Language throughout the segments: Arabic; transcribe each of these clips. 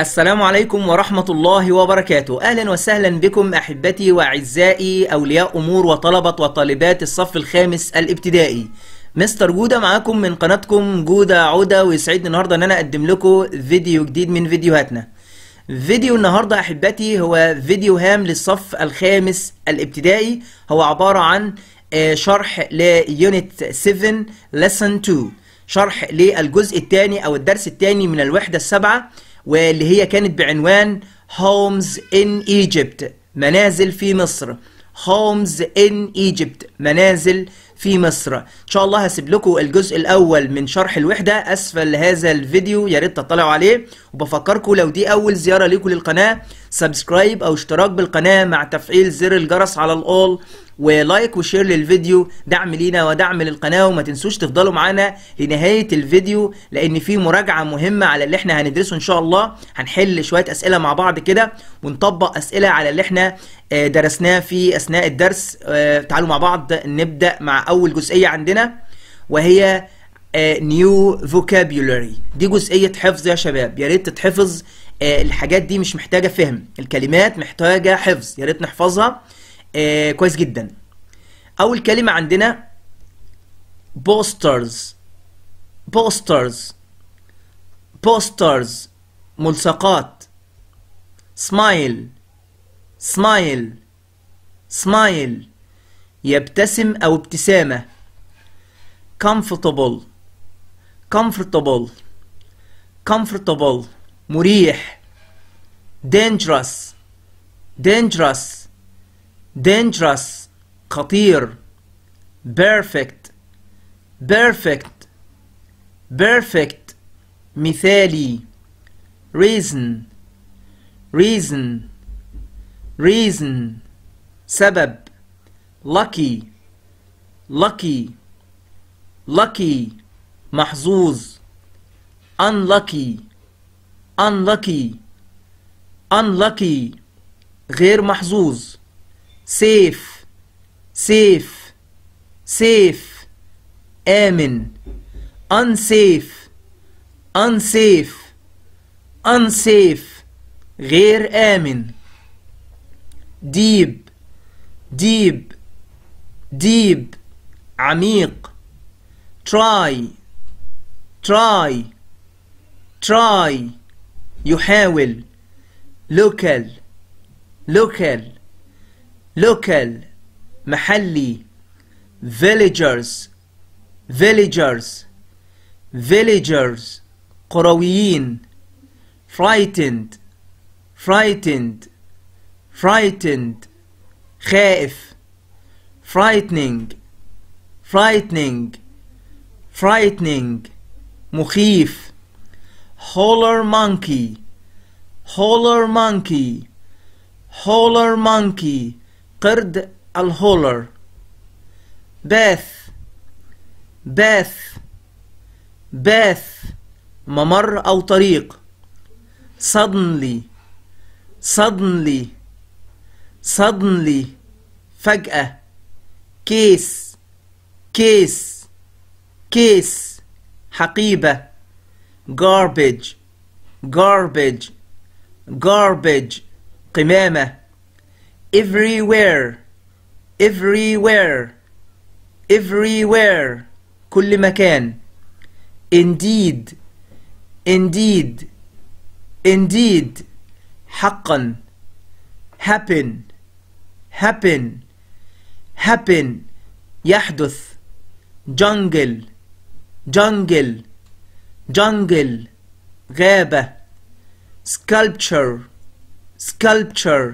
السلام عليكم ورحمة الله وبركاته أهلا وسهلا بكم أحبتي وأعزائي أولياء أمور وطلبة وطالبات الصف الخامس الابتدائي مستر جودة معاكم من قناتكم جودة عودة ويسعدني النهاردة أن أنا أقدم لكم فيديو جديد من فيديوهاتنا فيديو النهاردة أحبتي هو فيديو هام للصف الخامس الابتدائي هو عبارة عن آه، شرح ليونت 7 lesson 2 شرح للجزء الثاني أو الدرس الثاني من الوحدة السبعة واللي هي كانت بعنوان هومز ان ايجيبت منازل في مصر هومز ان ايجيبت منازل في مصر ان شاء الله هسيب لكم الجزء الاول من شرح الوحده اسفل هذا الفيديو يا ريت تطلعوا عليه وبفكركم لو دي اول زياره ليكم للقناه سبسكرايب او اشتراك بالقناه مع تفعيل زر الجرس على الاول ولايك وشير للفيديو دعم لينا ودعم للقناه وما تنسوش تفضلوا معانا لنهايه الفيديو لان في مراجعه مهمه على اللي احنا هندرسه ان شاء الله هنحل شويه اسئله مع بعض كده ونطبق اسئله على اللي احنا آه، درسناه في اثناء الدرس آه، تعالوا مع بعض نبدا مع اول جزئيه عندنا وهي نيو آه، فوكابيولاري دي جزئيه حفظ يا شباب يا ريت تتحفظ الحاجات دي مش محتاجه فهم الكلمات محتاجه حفظ يا ريت نحفظها آه، كويس جدا اول كلمه عندنا بوسترز بوسترز بوسترز ملصقات سمايل سمايل سمايل يبتسم او ابتسامه كومفورتبل كومفورتبل كومفورتبل مريح dangerous dangerous dangerous خطير perfect perfect perfect مثالي reason reason reason سبب lucky lucky lucky محظوظ unlucky unlucky unlucky غير محظوظ سيف سيف سيف آمن unsafe unsafe unsafe غير آمن deep deep deep عميق try try try يحاول local local local محلي villagers villagers villagers قرويين frightened frightened frightened خائف frightening frightening frightening مخيف holler monkey holler monkey holler monkey قرد الهولر باث باث باث ممر أو طريق suddenly suddenly suddenly فجأة كيس كيس كيس حقيبة garbage garbage garbage قمامة everywhere everywhere everywhere كل مكان indeed indeed indeed حقا happen happen happen يحدث jungle jungle jungle غابة sculpture sculpture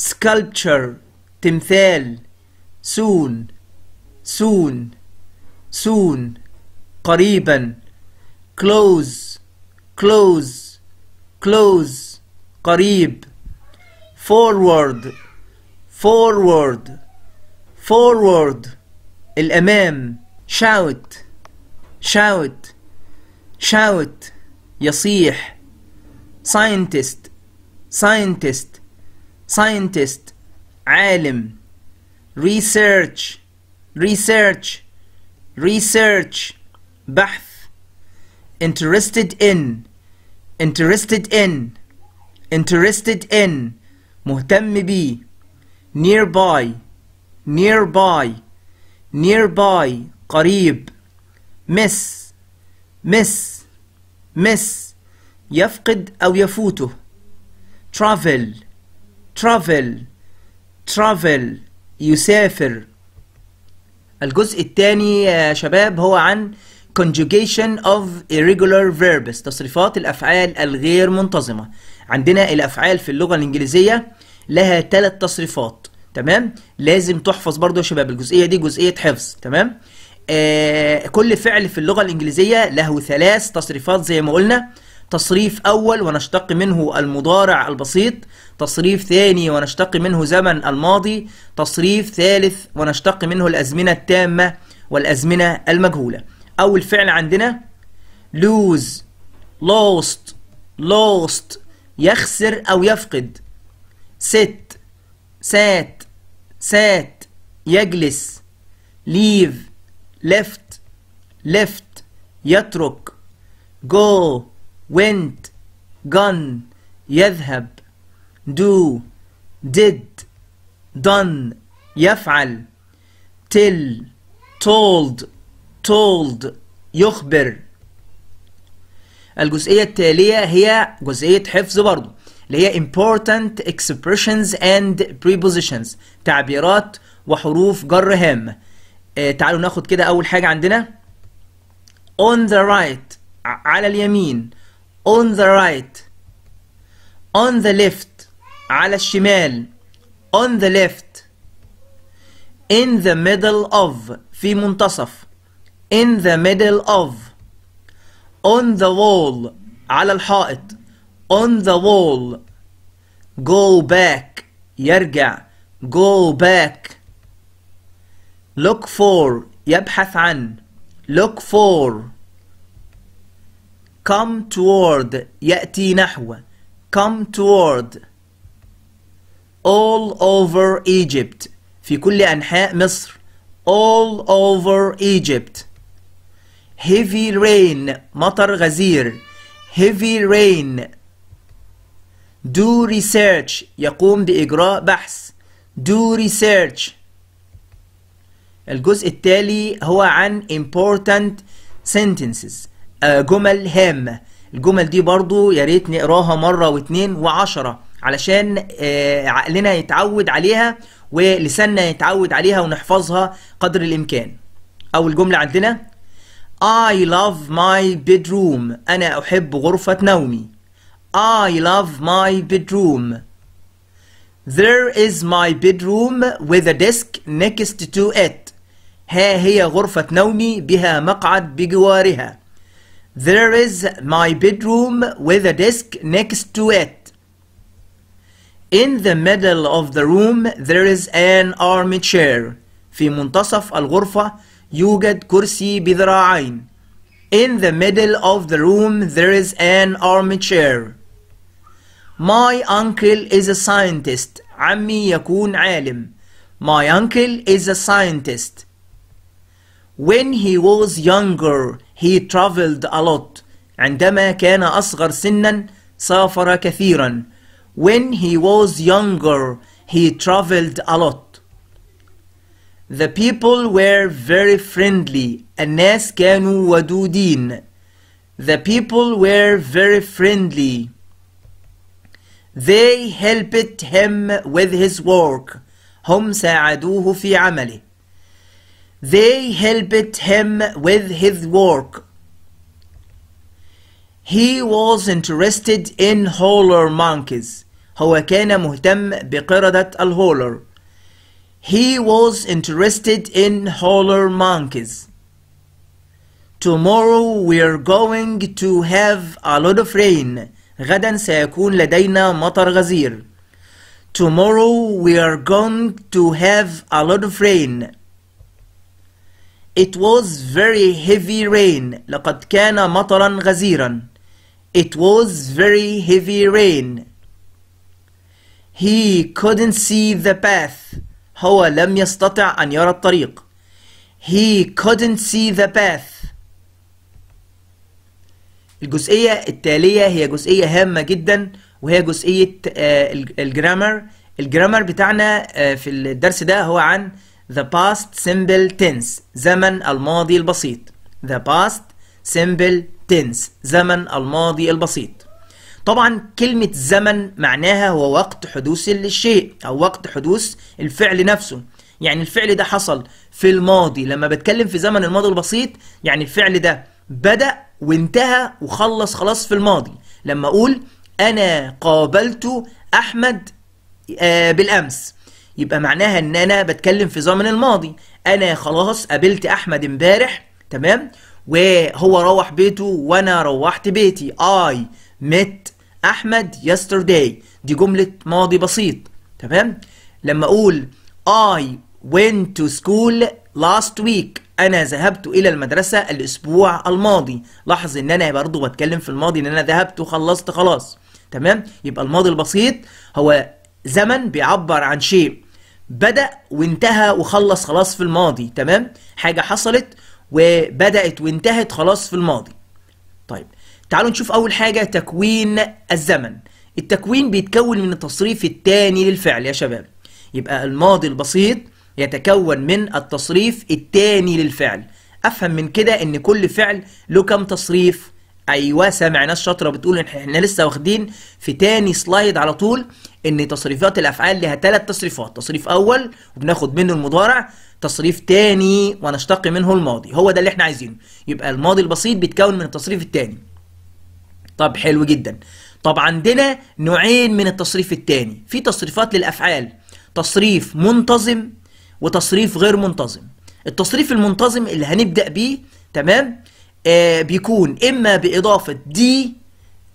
sculpture تمثال soon soon soon قريبا close close close قريب forward forward forward الأمام shout shout shout يصيح scientist scientist scientist عالم research research research بحث interested in interested in interested in مهتم بي nearby nearby nearby قريب miss miss miss يفقد أو يفوته travel travel travel يسافر الجزء الثاني يا شباب هو عن conjugation of irregular verbs تصريفات الأفعال الغير منتظمة عندنا الأفعال في اللغة الإنجليزية لها ثلاث تصريفات تمام لازم تحفظ برضو يا شباب الجزئية دي جزئية حفظ تمام آه كل فعل في اللغة الإنجليزية له ثلاث تصريفات زي ما قلنا تصريف أول ونشتق منه المضارع البسيط تصريف ثاني ونشتق منه زمن الماضي تصريف ثالث ونشتق منه الأزمنة التامة والأزمنة المجهولة أول فعل عندنا lose lost lost يخسر أو يفقد sit sat sat يجلس leave left left يترك go went gone يذهب do did done يفعل till told told يخبر الجزئية التالية هي جزئية حفظ برضو اللي هي important expressions and prepositions تعبيرات وحروف جر هامة اه تعالوا ناخد كده أول حاجة عندنا on the right على اليمين on the right on the left على الشمال on the left in the middle of في منتصف in the middle of on the wall على الحائط on the wall go back يرجع go back look for يبحث عن look for come toward يأتي نحو come toward all over Egypt في كل أنحاء مصر all over Egypt heavy rain مطر غزير heavy rain do research يقوم بإجراء بحث do research الجزء التالي هو عن important sentences آه، جمل هامة الجمل دي برضو يا ريت نقراها مرة واتنين وعشرة علشان آه، عقلنا يتعود عليها ولساننا يتعود عليها ونحفظها قدر الإمكان أول جملة عندنا I love my bedroom أنا أحب غرفة نومي I love my bedroom There is my bedroom with a desk next to it ها هي غرفة نومي بها مقعد بجوارها There is my bedroom with a desk next to it. In the middle of the room there is an armchair. في منتصف الغرفة يوجد كرسي بذراعين. In the middle of the room there is an armchair. My uncle is a scientist. عمي يكون عالم. My uncle is a scientist. When he was younger, he traveled a lot. عندما كان أصغر سنا سافر كثيرا. When he was younger, he traveled a lot. The people were very friendly. الناس كانوا ودودين. The people were very friendly. They helped him with his work. هم ساعدوه في عمله. They helped him with his work. He was interested in holler monkeys. هو كان مهتم بقردة الهولر. He was interested in holler monkeys. Tomorrow we're going to have a lot of rain. غدا سيكون لدينا مطر غزير. Tomorrow we are going to have a lot of rain. It was very heavy rain. لقد كان مطرا غزيرا. It was very heavy rain. He couldn't see the path. هو لم يستطع أن يرى الطريق. He couldn't see the path. الجزئية التالية هي جزئية هامة جدا وهي جزئية آه، الجرامر. الجرامر بتاعنا آه، في الدرس ده هو عن The past simple tense زمن الماضي البسيط The past simple tense زمن الماضي البسيط طبعا كلمة زمن معناها هو وقت حدوث الشيء أو وقت حدوث الفعل نفسه يعني الفعل ده حصل في الماضي لما بتكلم في زمن الماضي البسيط يعني الفعل ده بدأ وانتهى وخلص خلاص في الماضي لما أقول أنا قابلت أحمد آه، بالأمس يبقى معناها ان انا بتكلم في زمن الماضي انا خلاص قابلت احمد امبارح تمام وهو روح بيته وانا روحت بيتي اي مت احمد يسترداي دي جملة ماضي بسيط تمام لما اقول اي went to school last week انا ذهبت الى المدرسة الاسبوع الماضي لاحظ ان انا برضو بتكلم في الماضي ان انا ذهبت وخلصت خلاص تمام يبقى الماضي البسيط هو زمن بيعبر عن شيء بدأ وانتهى وخلص خلاص في الماضي تمام حاجة حصلت وبدأت وانتهت خلاص في الماضي طيب تعالوا نشوف أول حاجة تكوين الزمن التكوين بيتكون من التصريف الثاني للفعل يا شباب يبقى الماضي البسيط يتكون من التصريف الثاني للفعل أفهم من كده إن كل فعل له كم تصريف ايوه سامع ناس شاطره بتقول ان احنا لسه واخدين في تاني سلايد على طول ان تصريفات الافعال لها ثلاث تصريفات تصريف اول وبناخد منه المضارع تصريف تاني ونشتق منه الماضي هو ده اللي احنا عايزينه يبقى الماضي البسيط بيتكون من التصريف التاني طب حلو جدا طب عندنا نوعين من التصريف التاني في تصريفات للافعال تصريف منتظم وتصريف غير منتظم التصريف المنتظم اللي هنبدا بيه تمام آه، بيكون اما باضافه دي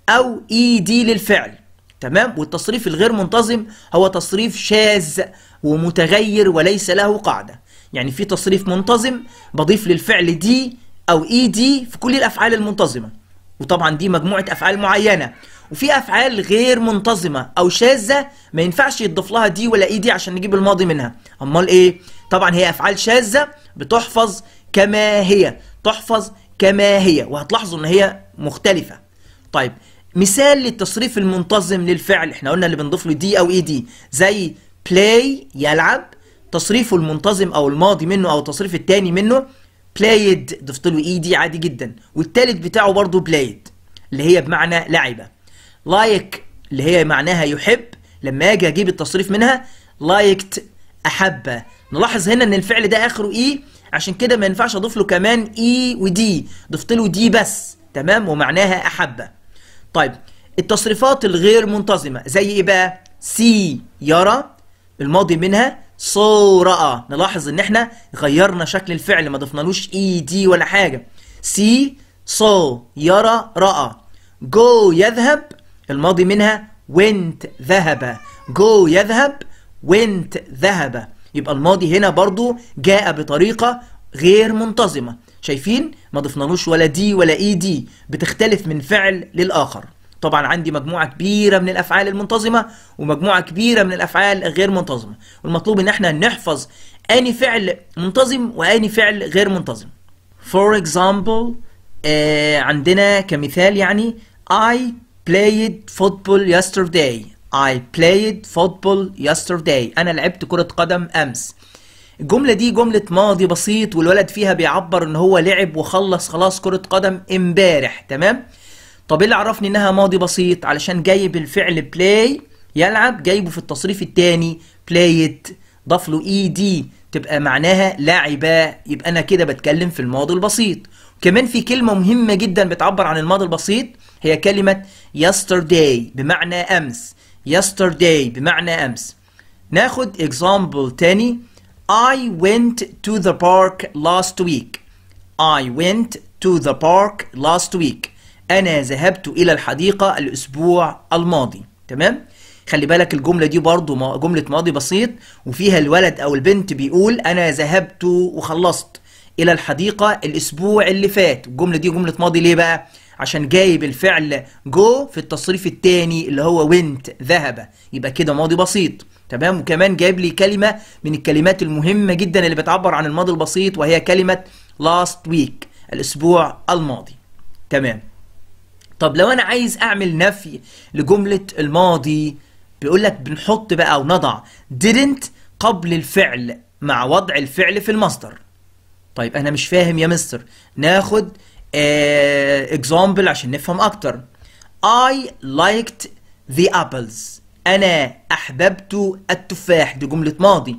او اي e دي للفعل تمام والتصريف الغير منتظم هو تصريف شاذ ومتغير وليس له قاعده يعني في تصريف منتظم بضيف للفعل دي او اي e دي في كل الافعال المنتظمه وطبعا دي مجموعه افعال معينه وفي افعال غير منتظمه او شاذه ما ينفعش يضيف لها دي ولا اي e دي عشان نجيب الماضي منها امال ايه طبعا هي افعال شاذه بتحفظ كما هي تحفظ كما هي وهتلاحظوا ان هي مختلفة طيب مثال للتصريف المنتظم للفعل احنا قلنا اللي بنضيف له دي او اي e دي زي بلاي يلعب تصريفه المنتظم او الماضي منه او التصريف الثاني منه بلايد ضفت له اي e دي عادي جدا والثالث بتاعه برضه بلايد اللي هي بمعنى لعبة لايك اللي هي معناها يحب لما اجي اجيب التصريف منها لايكت احب نلاحظ هنا ان الفعل ده اخره ايه عشان كده ما ينفعش اضيف له كمان اي e ودي ضفت له دي بس تمام ومعناها احبه طيب التصريفات الغير منتظمه زي ايه بقى سي يرى الماضي منها سو راى نلاحظ ان احنا غيرنا شكل الفعل ما ضفنالوش اي e دي ولا حاجه سي صو يرى راى جو يذهب الماضي منها went ذهب جو يذهب went ذهب يبقى الماضي هنا برضو جاء بطريقة غير منتظمة شايفين ما ضفنالوش ولا دي ولا اي دي بتختلف من فعل للآخر طبعا عندي مجموعة كبيرة من الأفعال المنتظمة ومجموعة كبيرة من الأفعال غير منتظمة والمطلوب إن احنا نحفظ أني فعل منتظم وأني فعل غير منتظم For example آه عندنا كمثال يعني I played football yesterday I played football yesterday أنا لعبت كرة قدم أمس الجملة دي جملة ماضي بسيط والولد فيها بيعبر ان هو لعب وخلص خلاص كرة قدم امبارح تمام طب ايه اللي عرفني انها ماضي بسيط علشان جايب الفعل play يلعب جايبه في التصريف التاني it ضاف له اي e دي تبقى معناها لعب يبقى انا كده بتكلم في الماضي البسيط كمان في كلمة مهمة جدا بتعبر عن الماضي البسيط هي كلمة yesterday بمعنى امس yesterday بمعنى أمس ناخد example تاني I went to the park last week I went to the park last week أنا ذهبت إلى الحديقة الأسبوع الماضي تمام؟ خلي بالك الجملة دي برضو جملة ماضي بسيط وفيها الولد أو البنت بيقول أنا ذهبت وخلصت إلى الحديقة الأسبوع اللي فات الجملة دي جملة ماضي ليه بقى؟ عشان جايب الفعل جو في التصريف الثاني اللي هو ونت ذهب يبقى كده ماضي بسيط تمام وكمان جايب لي كلمة من الكلمات المهمة جدا اللي بتعبر عن الماضي البسيط وهي كلمة last week الأسبوع الماضي تمام طب لو أنا عايز أعمل نفي لجملة الماضي بيقول لك بنحط بقى أو نضع didn't قبل الفعل مع وضع الفعل في المصدر طيب أنا مش فاهم يا مستر ناخد اكزامبل آه، عشان نفهم اكتر I liked the apples انا احببت التفاح دي جملة ماضي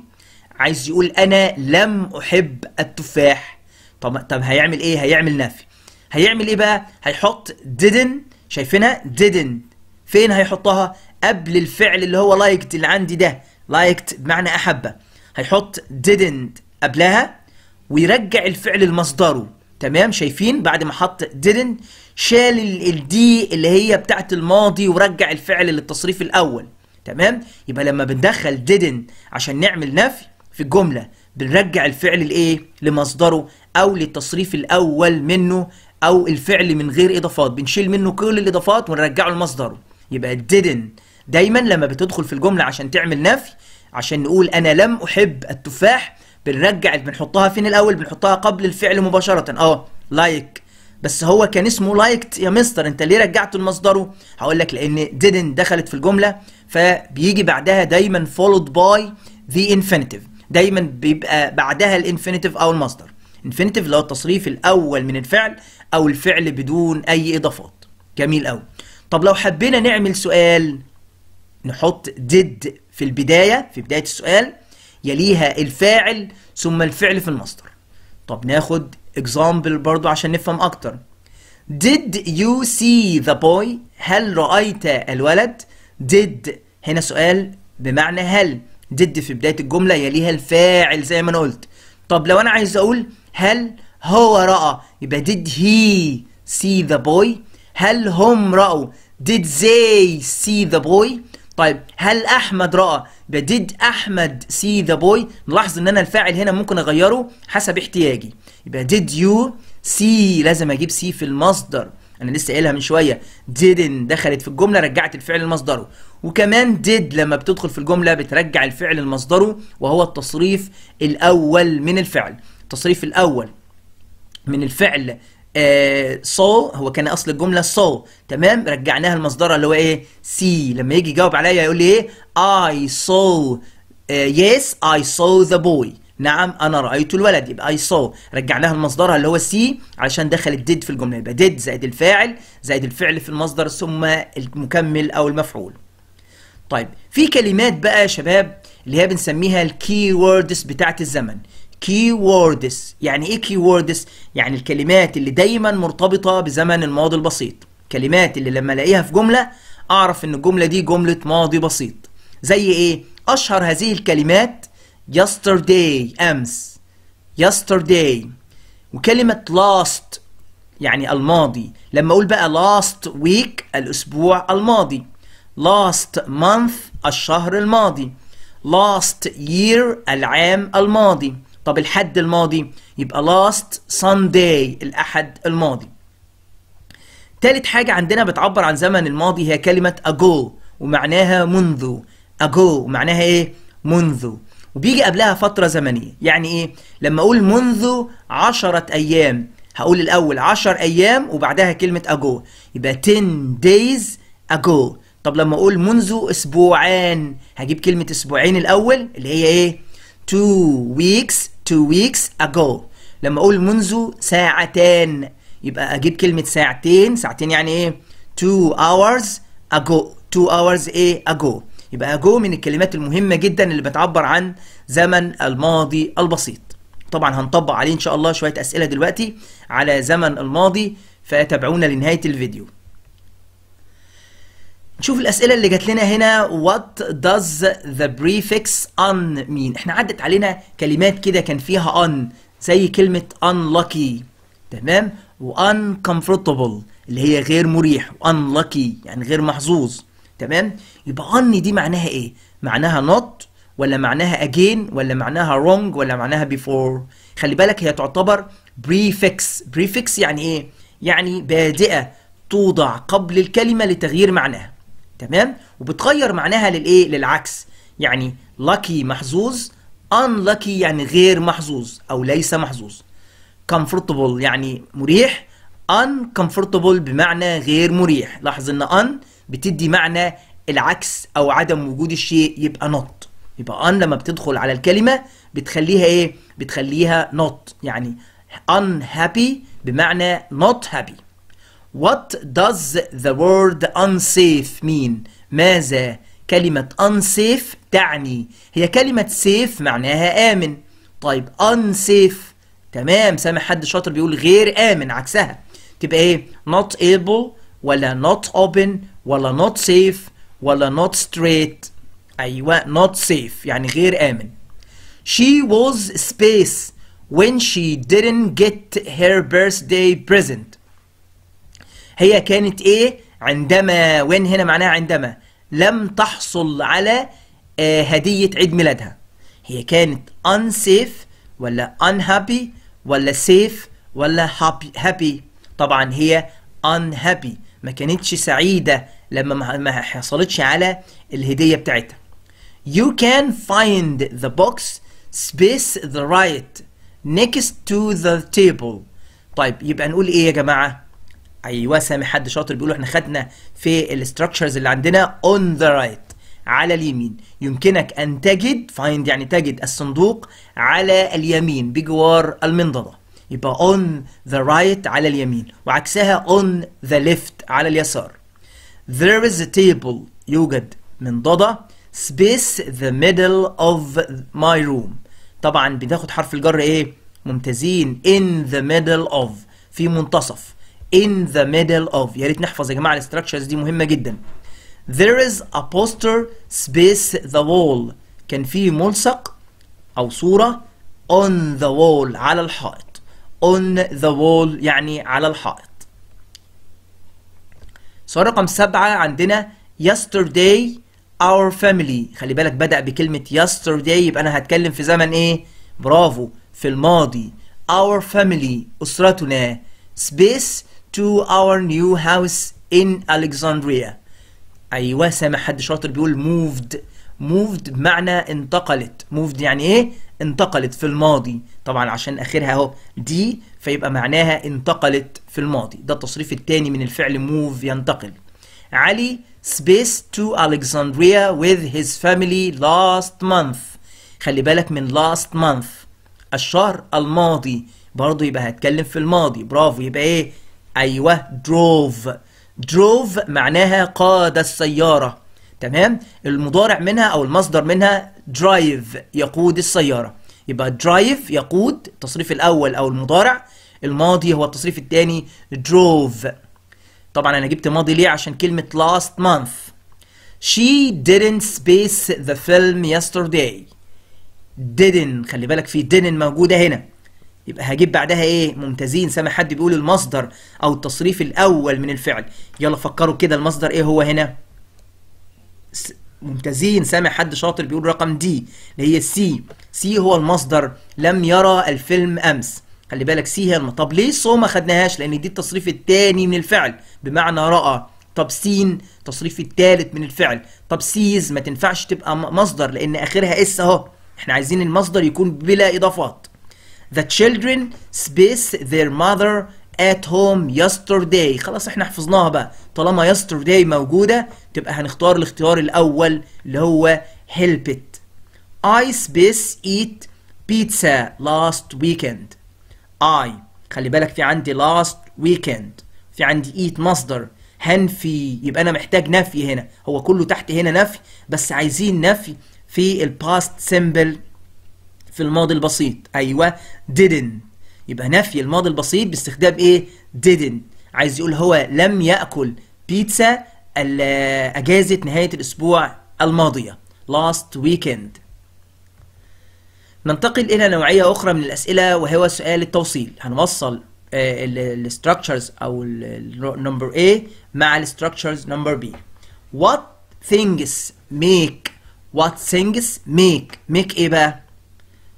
عايز يقول انا لم احب التفاح طب طب هيعمل ايه هيعمل نفي هيعمل ايه بقى هيحط didn't شايفينها didn't فين هيحطها قبل الفعل اللي هو liked اللي عندي ده liked بمعنى احبه هيحط didn't قبلها ويرجع الفعل لمصدره تمام شايفين بعد ما حط didn't شال الدي اللي هي بتاعت الماضي ورجع الفعل للتصريف الاول تمام يبقى لما بندخل didn't عشان نعمل نفي في الجمله بنرجع الفعل لايه لمصدره او للتصريف الاول منه او الفعل من غير اضافات بنشيل منه كل الاضافات ونرجعه لمصدره يبقى didn't دايما لما بتدخل في الجمله عشان تعمل نفي عشان نقول انا لم احب التفاح بنرجع بنحطها فين الاول بنحطها قبل الفعل مباشره اه لايك بس هو كان اسمه لايكت يا مستر انت ليه رجعته لمصدره هقول لك لان didn't دخلت في الجمله فبيجي بعدها دايما followed by the infinitive دايما بيبقى بعدها الانفينيتيف او المصدر انفينيتيف اللي هو التصريف الاول من الفعل او الفعل بدون اي اضافات جميل قوي طب لو حبينا نعمل سؤال نحط did في البدايه في بدايه السؤال يليها الفاعل ثم الفعل في المصدر طب ناخد اكزامبل برضو عشان نفهم اكتر Did you see the boy هل رأيت الولد did هنا سؤال بمعنى هل did في بداية الجملة يليها الفاعل زي ما انا قلت طب لو انا عايز اقول هل هو رأى يبقى did he see the boy هل هم رأوا did they see the boy طيب هل احمد راى بديد احمد سي ذا بوي نلاحظ ان انا الفاعل هنا ممكن اغيره حسب احتياجي يبقى ديد يو سي لازم اجيب سي في المصدر انا لسه قايلها من شويه ديدن دخلت في الجمله رجعت الفعل لمصدره وكمان ديد لما بتدخل في الجمله بترجع الفعل لمصدره وهو التصريف الاول من الفعل التصريف الاول من الفعل سول آه، هو كان اصل الجمله سو تمام رجعناها لمصدرها اللي هو ايه سي لما يجي يجاوب عليا يقول لي ايه اي سو يس اي سو ذا بوي نعم انا رايت الولد يبقى اي سو رجعناها لمصدرها اللي هو سي علشان دخل الديد في الجمله يبقى ديد زائد الفاعل زائد الفعل في المصدر ثم المكمل او المفعول طيب في كلمات بقى يا شباب اللي هي بنسميها الكي ووردز بتاعت الزمن كي ووردز يعني ايه كي ووردز يعني الكلمات اللي دايما مرتبطه بزمن الماضي البسيط كلمات اللي لما الاقيها في جمله اعرف ان الجمله دي جمله ماضي بسيط زي ايه اشهر هذه الكلمات yesterday امس yesterday وكلمه last يعني الماضي لما اقول بقى last week الاسبوع الماضي last month الشهر الماضي last year العام الماضي طب الحد الماضي يبقى last Sunday الأحد الماضي تالت حاجة عندنا بتعبر عن زمن الماضي هي كلمة ago ومعناها منذ ago معناها ايه منذ وبيجي قبلها فترة زمنية يعني ايه لما اقول منذ عشرة ايام هقول الاول عشر ايام وبعدها كلمة ago يبقى 10 days ago طب لما اقول منذ اسبوعان هجيب كلمة اسبوعين الاول اللي هي ايه two weeks two weeks ago لما اقول منذ ساعتان يبقى اجيب كلمه ساعتين ساعتين يعني ايه two hours ago two hours ايه ago يبقى ago من الكلمات المهمه جدا اللي بتعبر عن زمن الماضي البسيط طبعا هنطبق عليه ان شاء الله شويه اسئله دلوقتي على زمن الماضي فتابعونا لنهايه الفيديو نشوف الاسئله اللي جات لنا هنا وات داز ذا بريفكس ان مين احنا عدت علينا كلمات كده كان فيها ان زي كلمه unlucky تمام uncomfortable اللي هي غير مريح unlucky يعني غير محظوظ تمام يبقى ان دي معناها ايه معناها not ولا معناها again ولا معناها wrong ولا معناها before خلي بالك هي تعتبر prefix prefix يعني ايه يعني بادئه توضع قبل الكلمه لتغيير معناها تمام وبتغير معناها للايه للعكس يعني lucky محظوظ unlucky يعني غير محظوظ او ليس محظوظ comfortable يعني مريح uncomfortable بمعنى غير مريح لاحظ ان ان بتدي معنى العكس او عدم وجود الشيء يبقى نوت يبقى ان لما بتدخل على الكلمه بتخليها ايه بتخليها نوت يعني unhappy بمعنى not happy What does the word unsafe mean? ماذا كلمة unsafe تعني هي كلمة safe معناها آمن طيب unsafe تمام سامع حد شاطر بيقول غير آمن عكسها تبقى ايه not able ولا not open ولا not safe ولا not straight أيوة not safe يعني غير آمن She was space when she didn't get her birthday present هي كانت ايه عندما وين هنا معناها عندما لم تحصل على آه، هدية عيد ميلادها هي كانت unsafe ولا unhappy ولا safe ولا happy, happy. طبعا هي unhappy ما كانتش سعيدة لما ما حصلتش على الهدية بتاعتها You can find the box space the right next to the table طيب يبقى نقول ايه يا جماعة ايوه سامي حد شاطر بيقول احنا خدنا في الاستراكشرز اللي عندنا اون ذا رايت على اليمين يمكنك ان تجد فايند يعني تجد الصندوق على اليمين بجوار المنضده يبقى on the right على اليمين وعكسها on the left على اليسار there is a table يوجد منضده space the middle of my room طبعا بناخد حرف الجر ايه ممتازين in the middle of في منتصف in the middle of يا ريت نحفظ يا جماعه الاستراكشرز دي مهمه جدا there is a poster space the wall كان في ملصق او صوره on the wall على الحائط on the wall يعني على الحائط صوره رقم سبعة عندنا yesterday our family خلي بالك بدأ بكلمة yesterday يبقى أنا هتكلم في زمن إيه؟ برافو في الماضي our family أسرتنا space to our new house in Alexandria ايوه سامع حد شاطر بيقول moved moved بمعنى انتقلت moved يعني ايه انتقلت في الماضي طبعا عشان اخرها اهو دي فيبقى معناها انتقلت في الماضي ده التصريف الثاني من الفعل move ينتقل علي سبيس to Alexandria with his family last month خلي بالك من last month الشهر الماضي برضه يبقى هتكلم في الماضي برافو يبقى ايه أيوة drove drove معناها قاد السيارة تمام المضارع منها أو المصدر منها drive يقود السيارة يبقى drive يقود التصريف الأول أو المضارع الماضي هو التصريف الثاني drove طبعا أنا جبت ماضي ليه عشان كلمة last month She didn't space the film yesterday didn't خلي بالك في didn't موجودة هنا يبقى هجيب بعدها ايه ممتازين سامع حد بيقول المصدر او التصريف الاول من الفعل يلا فكروا كده المصدر ايه هو هنا ممتازين سامع حد شاطر بيقول رقم دي اللي هي سي سي هو المصدر لم يرى الفيلم امس خلي بالك سي هي طب ليه سو ما خدناهاش لان دي التصريف الثاني من الفعل بمعنى راى طب سين التصريف الثالث من الفعل طب سيز ما تنفعش تبقى مصدر لان اخرها اس اهو احنا عايزين المصدر يكون بلا اضافات The children space their mother at home yesterday خلاص احنا حفظناها بقى طالما yesterday موجودة تبقى هنختار الاختيار الأول اللي هو help it I space eat pizza last weekend I خلي بالك في عندي last weekend في عندي eat مصدر هنفي يبقى أنا محتاج نفي هنا هو كله تحت هنا نفي بس عايزين نفي في الباست سيمبل في الماضي البسيط ايوه didn't يبقى نفي الماضي البسيط باستخدام ايه didn't عايز يقول هو لم ياكل بيتزا اجازه نهايه الاسبوع الماضيه last weekend ننتقل الى نوعيه اخرى من الاسئله وهو سؤال التوصيل هنوصل آه، الستراكشرز او النمبر A مع الستراكشرز نمبر B what things make what things make make ايه بقى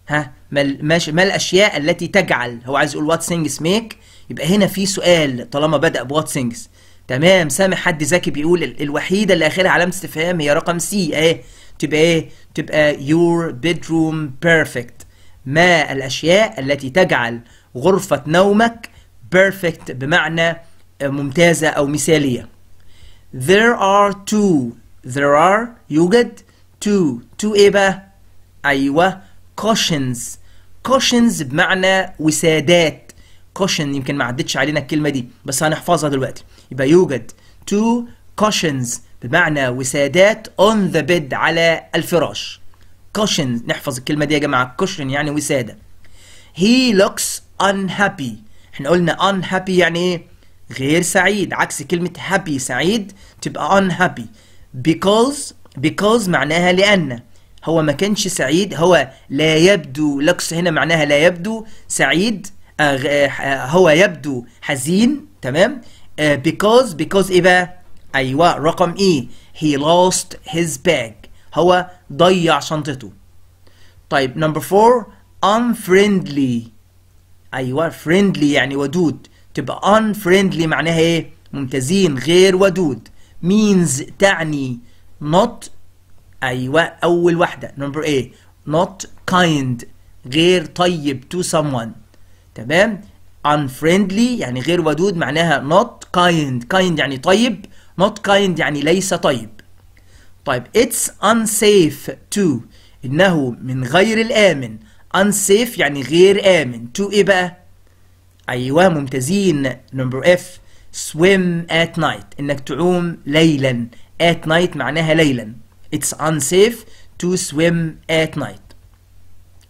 ها ما, ماشي ما الاشياء التي تجعل هو عايز يقول وات ثينجز ميك يبقى هنا في سؤال طالما بدا بوات ثينجز تمام سامع حد ذكي بيقول الوحيده اللي اخرها علامه استفهام هي رقم سي اهي تبقى ايه تبقى يور بيدروم بيرفكت ما الاشياء التي تجعل غرفه نومك بيرفكت بمعنى ممتازه او مثاليه there are two there are يوجد two two ايه بقى ايوه كوشنز كوشنز بمعنى وسادات كوشن يمكن ما عدتش علينا الكلمة دي بس هنحفظها دلوقتي يبقى يوجد تو كوشنز بمعنى وسادات on the bed على الفراش كوشن نحفظ الكلمة دي يا جماعة كوشن يعني وسادة he looks unhappy احنا قلنا unhappy يعني ايه غير سعيد عكس كلمة happy سعيد تبقى unhappy because because معناها لأن هو ما كانش سعيد هو لا يبدو لكس هنا معناها لا يبدو سعيد آه، آه، هو يبدو حزين تمام آه، because because ايه بقى ايوه رقم ايه he lost his bag هو ضيع شنطته طيب نمبر 4 unfriendly ايوه friendly يعني ودود تبقى unfriendly معناها ايه ممتازين غير ودود means تعني not ايوه اول واحده نمبر ايه not kind غير طيب to someone تمام unfriendly يعني غير ودود معناها not kind kind يعني طيب not kind يعني ليس طيب طيب it's unsafe to انه من غير الامن unsafe يعني غير امن to ايه بقى ايوه ممتازين نمبر اف swim at night انك تعوم ليلا at night معناها ليلا It's unsafe to swim at night.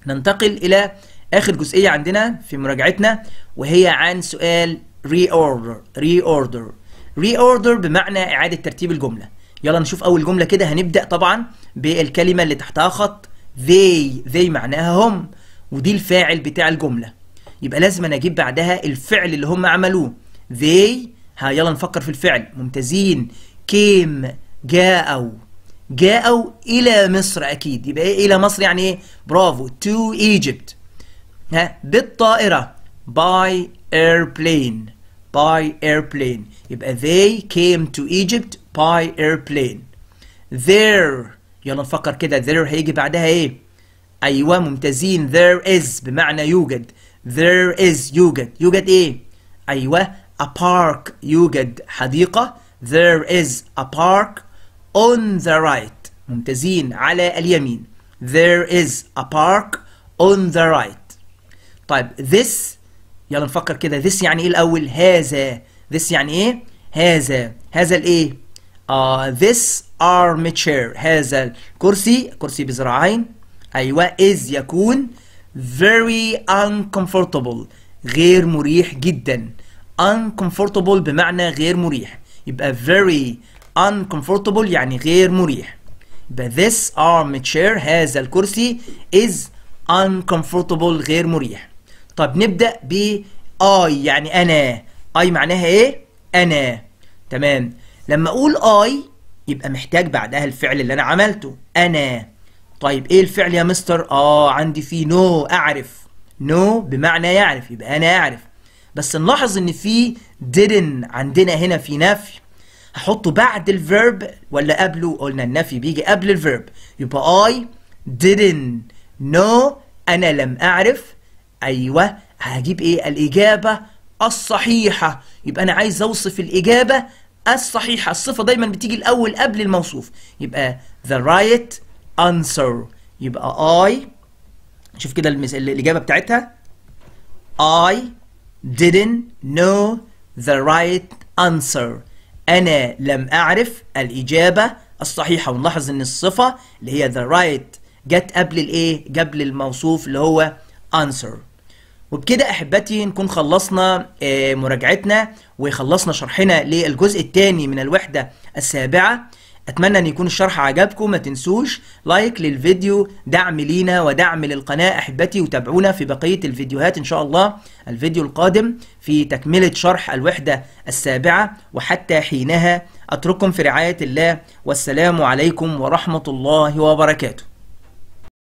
ننتقل إلى آخر جزئية عندنا في مراجعتنا وهي عن سؤال reorder reorder reorder بمعنى إعادة ترتيب الجملة. يلا نشوف أول جملة كده هنبدأ طبعا بالكلمة اللي تحتها خط they they معناها هم ودي الفاعل بتاع الجملة. يبقى لازم أنا أجيب بعدها الفعل اللي هم عملوه. they ها يلا نفكر في الفعل ممتازين came جاءوا جاءوا إلى مصر أكيد يبقى إيه إلى مصر يعني إيه برافو to Egypt ها بالطائرة by airplane by airplane يبقى they came to Egypt by airplane there يلا نفكر كده there هيجي بعدها إيه أيوة ممتازين there is بمعنى يوجد there is يوجد يوجد إيه أيوة a park يوجد حديقة there is a park on the right ممتازين على اليمين there is a park on the right طيب this يلا نفكر كده this يعني ايه الاول هذا this يعني ايه هذا هذا الايه uh, this armchair هذا الكرسي كرسي بذراعين ايوه is يكون very uncomfortable غير مريح جدا uncomfortable بمعنى غير مريح يبقى very uncomfortable يعني غير مريح يبقى this armchair هذا الكرسي is uncomfortable غير مريح طب نبدأ ب I يعني أنا I معناها إيه؟ أنا تمام لما أقول I يبقى محتاج بعدها الفعل اللي أنا عملته أنا طيب إيه الفعل يا مستر؟ آه عندي فيه نو no أعرف نو no بمعنى يعرف يبقى أنا أعرف بس نلاحظ إن في didn't عندنا هنا في نفي هحطه بعد الفيرب ولا قبله قلنا النفي بيجي قبل الفيرب يبقى I didn't know أنا لم أعرف أيوه هجيب إيه الإجابة الصحيحة يبقى أنا عايز أوصف الإجابة الصحيحة الصفة دايما بتيجي الأول قبل الموصوف يبقى the right answer يبقى I شوف كده الإجابة بتاعتها I didn't know the right answer أنا لم أعرف الإجابة الصحيحة ونلاحظ إن الصفة اللي هي the right جت قبل الإيه؟ قبل الموصوف اللي هو answer وبكده أحبتي نكون خلصنا آه، مراجعتنا وخلصنا شرحنا للجزء الثاني من الوحدة السابعة اتمنى ان يكون الشرح عجبكم ما تنسوش لايك للفيديو دعم لينا ودعم للقناه احبتي وتابعونا في بقيه الفيديوهات ان شاء الله الفيديو القادم في تكمله شرح الوحده السابعه وحتى حينها اترككم في رعايه الله والسلام عليكم ورحمه الله وبركاته